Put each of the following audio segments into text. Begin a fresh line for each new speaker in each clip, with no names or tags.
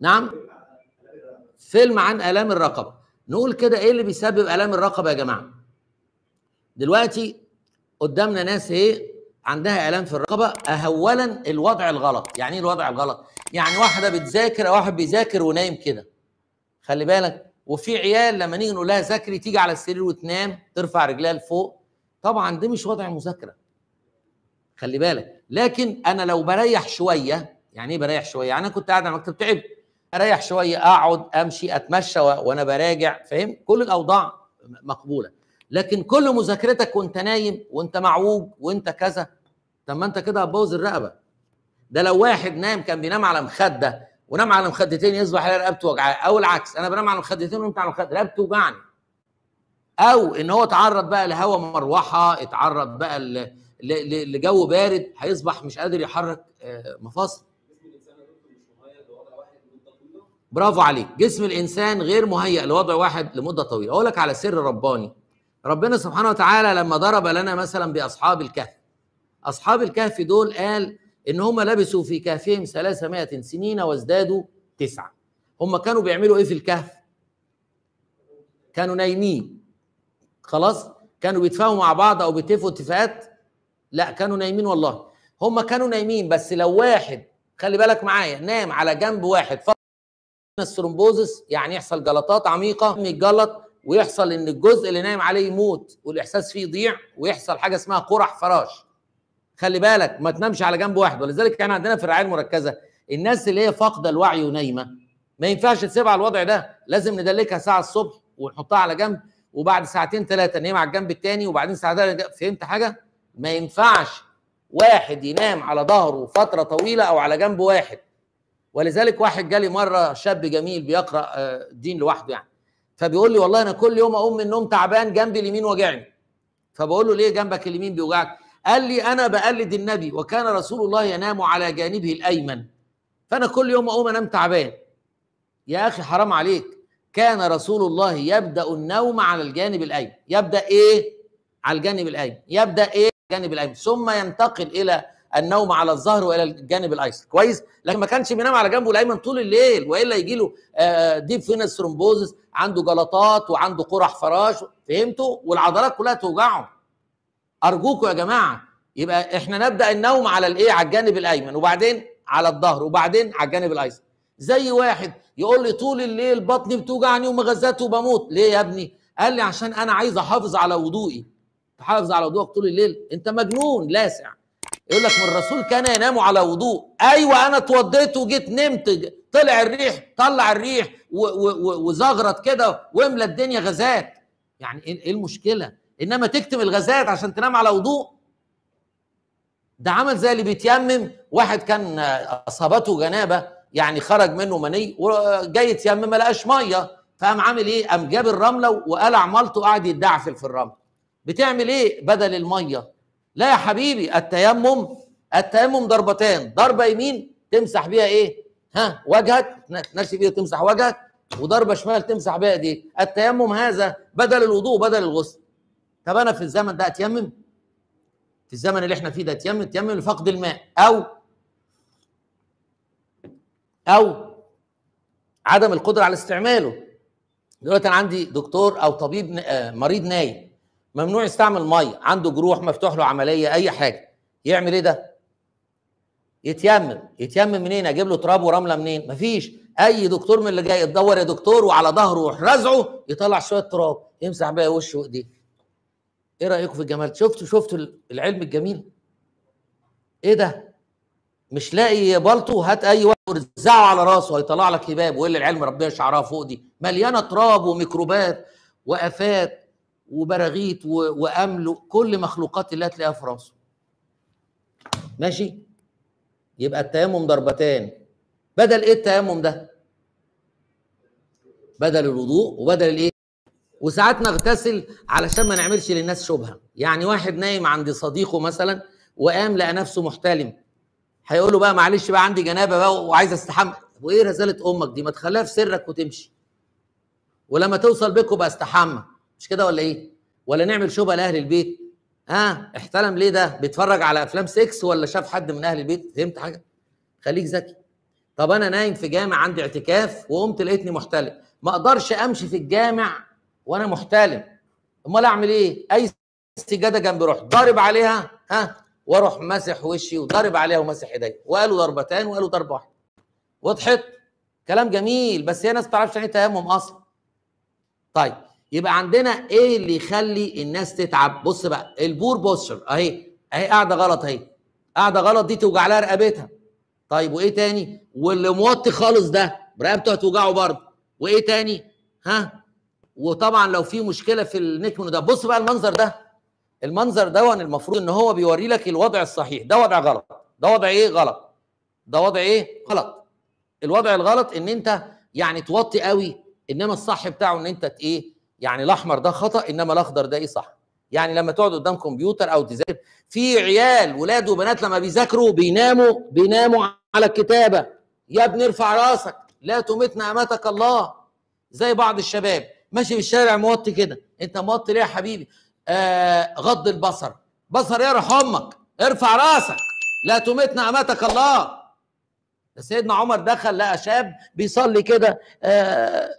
نعم فيلم عن الام الرقبه نقول كده ايه اللي بيسبب الام الرقبه يا جماعه دلوقتي قدامنا ناس ايه عندها الام في الرقبه اولا الوضع الغلط يعني ايه الوضع الغلط يعني واحده بتذاكر او واحد بيذاكر ونايم كده خلي بالك وفي عيال لما نيجي نقول لها ذاكري تيجي على السرير وتنام ترفع رجلها لفوق طبعا ده مش وضع مذاكره خلي بالك لكن انا لو بريح شويه يعني ايه بريح شويه يعني انا كنت قاعد على المكتب تعبت اريح شويه اقعد امشي اتمشى وانا براجع فاهم كل الاوضاع مقبوله لكن كل مذاكرتك وانت نايم وانت معوج وانت كذا طب ما انت كده هتبوظ الرقبه ده لو واحد نام كان بينام على مخده ونام على مخدتين يصبح عليه رقبته وجعاه او العكس انا بنام على مخدتين ونمت على مخده رقبته وجعني او ان هو اتعرض بقى لهواء مروحه اتعرض بقى لجو بارد هيصبح مش قادر يحرك آه، مفاصل برافو عليك جسم الانسان غير مهيئ لوضع واحد لمده طويله اقول لك على سر رباني ربنا سبحانه وتعالى لما ضرب لنا مثلا باصحاب الكهف اصحاب الكهف دول قال ان هم لبسوا في كهفهم 300 سنين وازدادوا تسعه هم كانوا بيعملوا ايه في الكهف كانوا نايمين خلاص كانوا بيتفاهموا مع بعض او بيتفقوا اتفاقات لا كانوا نايمين والله هم كانوا نايمين بس لو واحد خلي بالك معايا نام على جنب واحد الثرومبوزس يعني يحصل جلطات عميقه يتجلط ويحصل ان الجزء اللي نايم عليه يموت والاحساس فيه يضيع ويحصل حاجه اسمها قرح فراش خلي بالك ما تنامش على جنب واحد ولذلك احنا عندنا في الرعايه المركزه الناس اللي هي فاقده الوعي ونايمه ما ينفعش تسيبها على الوضع ده لازم ندلكها ساعه الصبح ونحطها على جنب وبعد ساعتين ثلاثه ننام على الجنب الثاني وبعدين ساعتين فهمت حاجه ما ينفعش واحد ينام على ظهره فتره طويله او على جنب واحد ولذلك واحد جالي مره شاب جميل بيقرا الدين آه، لوحده يعني فبيقول لي والله انا كل يوم اقوم من النوم تعبان جنبي اليمين وجعني فبقول له ليه جنبك اليمين بيوجعك قال لي انا بقلد النبي وكان رسول الله ينام على جانبه الايمن فانا كل يوم اقوم انام تعبان يا اخي حرام عليك كان رسول الله يبدا النوم على الجانب الايمن يبدا ايه على الجانب الايمن يبدا ايه على الجانب الايمن ثم ينتقل الى النوم على الظهر والى الجانب الايسر كويس لكن ما كانش بينام على جنبه الايمن طول الليل والا يجي له ديب فينس ثرومبوزس عنده جلطات وعنده قرح فراش فهمتوا والعضلات كلها توجعه ارجوكم يا جماعه يبقى احنا نبدا النوم على الايه على الجانب الايمن وبعدين على الظهر وبعدين على الجانب الايسر زي واحد يقول لي طول الليل بطني بتوجعني ومغذات وبموت ليه يا ابني قال لي عشان انا عايز احافظ على وضوئي تحافظ على وضوءك طول الليل انت مجنون لاسع يقول لك من الرسول كان ينام على وضوء ايوه انا اتوضيت وجيت نمت طلع الريح طلع الريح وزغرت كده واملى الدنيا غازات يعني إيه،, ايه المشكله انما تكتم الغازات عشان تنام على وضوء ده عمل زي اللي بيتيمم واحد كان اصابته جنابه يعني خرج منه مني وجاي يتيمم ما لقاش ميه فقام عامل ايه قام جاب الرمله وقلع مالته وقعد يدعفل في الرمل. بتعمل ايه بدل الميه لا يا حبيبي التيمم التيمم ضربتان ضربه يمين تمسح بيها ايه ها وجهك نفس بيها تمسح وجهك وضربه شمال تمسح بيها دي التيمم هذا بدل الوضوء بدل الغسل طب انا في الزمن ده اتيمم في الزمن اللي احنا فيه ده اتيمم اتيمم لفقد الماء او او عدم القدره على استعماله دلوقتي انا عندي دكتور او طبيب آه، مريض نايم ممنوع يستعمل ميه عنده جروح مفتوح له عمليه اي حاجه يعمل ايه ده يتيمم يتيمم منين اجيب له تراب ورمله منين مفيش اي دكتور من اللي جاي يتدور يا دكتور وعلى ظهره يروح رازعه يطلع شويه تراب يمسح بقى وشه وايديه ايه رايكم في الجمال شفتوا شفتوا العلم الجميل ايه ده مش لاقي بالطو هات اي واحد ورزعه على راسه هيطلع لك هباب وايه العلم ربنا شعرها فوق دي مليانه تراب وميكروبات وافات وبراغيث وامل كل مخلوقات الله تلاقيها في راسه ماشي يبقى التيمم ضربتان بدل ايه التيمم ده بدل الوضوء وبدل الايه وساعات نغتسل علشان ما نعملش للناس شبهه يعني واحد نايم عند صديقه مثلا وقام لقى نفسه محتلم هيقول له بقى معلش بقى عندي جنابه بقى وعايز استحمى وايه رساله امك دي ما تخليها في سرك وتمشي ولما توصل بيك بقى استحمى مش كده ولا ايه ولا نعمل شبهه لاهل البيت ها آه احتلم ليه ده بيتفرج على افلام سكس ولا شاف حد من اهل البيت فهمت حاجه خليك ذكي طب انا نايم في جامع عندي اعتكاف وقمت لقيتني محتلم ما اقدرش امشي في الجامع وانا محتلم امال اعمل ايه اي سجاده جنبي روح ضارب عليها ها واروح ماسح وشي وضارب عليها وماسح ايديا وقالوا ضربتان وقالوا ضربه واحده وضحت كلام جميل بس هي ناس ما تعرفش يعني إيه تيمم اصلا طيب يبقى عندنا ايه اللي يخلي الناس تتعب بص بقى البور بوستشر اهي اهي قاعده غلط اهي قاعده غلط دي توجع لها رقبتها طيب وايه تاني واللي موطي خالص ده رقبته هتوجعه برضه وايه تاني ها وطبعا لو في مشكله في النكمن ده بص بقى المنظر ده المنظر ده المفروض ان هو بيوري لك الوضع الصحيح ده وضع غلط ده وضع ايه غلط ده وضع ايه غلط الوضع الغلط ان انت يعني توطي قوي انما الصح بتاعه ان انت ايه يعني الاحمر ده خطا انما الاخضر ده ايه صح يعني لما تقعد قدام كمبيوتر او تذاكر في عيال ولاد وبنات لما بيذاكروا بيناموا بيناموا على الكتابه يا ابني ارفع راسك لا تمتنا امتك الله زي بعض الشباب ماشي في الشارع موطي كده انت موطي ليه يا حبيبي آه غض البصر بصر يا امك ارفع راسك لا تمت نعمتك الله سيدنا عمر دخل لقى شاب بيصلي كده آه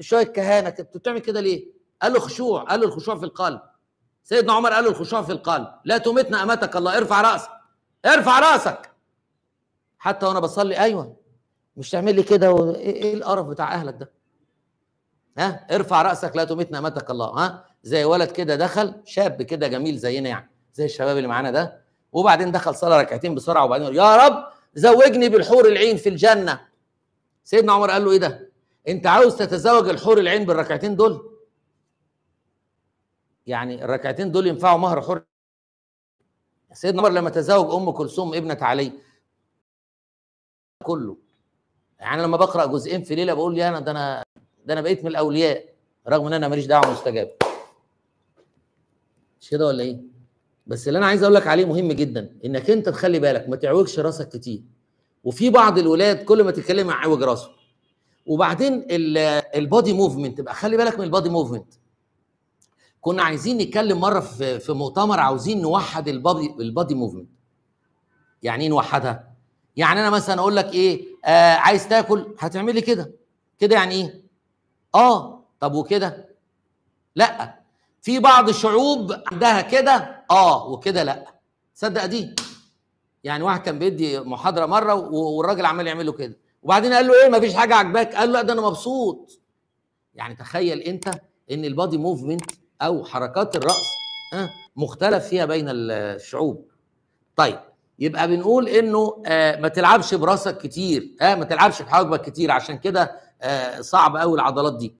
شويه كهانه انت بتعمل كده ليه؟ قال له خشوع قال له الخشوع في القلب سيدنا عمر قال له الخشوع في القلب لا تمتنا امتك الله ارفع راسك ارفع راسك حتى وانا بصلي ايوه مش تعمل لي كده و... ايه, إيه القرف بتاع اهلك ده؟ ها ارفع راسك لا تمتنا امتك الله ها زي ولد كده دخل شاب كده جميل زينا يعني زي الشباب اللي معانا ده وبعدين دخل صلى ركعتين بسرعه وبعدين يا رب زوجني بالحور العين في الجنه سيدنا عمر قال له ايه ده؟ انت عاوز تتزوج الحور العين بالركعتين دول يعني الركعتين دول ينفعوا مهر حور سيدنا عمر لما تزوج ام كلثوم ابنه علي كله يعني لما بقرا جزئين في ليله بقول يا انا ده انا ده انا بقيت من الاولياء رغم ان انا ماليش دعوه مستجاب مش كده ولا ايه بس اللي انا عايز اقول لك عليه مهم جدا انك انت تخلي بالك ما تعوجش راسك كتير وفي بعض الولاد كل ما تتكلم يعوج راسه وبعدين البادي موفمنت بقى خلي بالك من البادي موفمنت كنا عايزين نتكلم مره في في مؤتمر عاوزين نوحد البادي البادي موفمنت يعني ايه نوحدها يعني انا مثلا اقول لك ايه آه عايز تاكل هتعمل لي كده كده يعني ايه اه طب وكده لا في بعض الشعوب عندها كده اه وكده لا صدق دي يعني واحد كان بيدي محاضره مره والراجل عمال يعمل له كده وبعدين قال له ايه مفيش حاجه عجباك قال لا ده انا مبسوط يعني تخيل انت ان البادي موفمنت او حركات الراس آه، مختلف فيها بين الشعوب طيب يبقى بنقول انه آه، ما تلعبش براسك كتير آه، ما تلعبش بحواجبك كتير عشان كده صعب قوي العضلات دي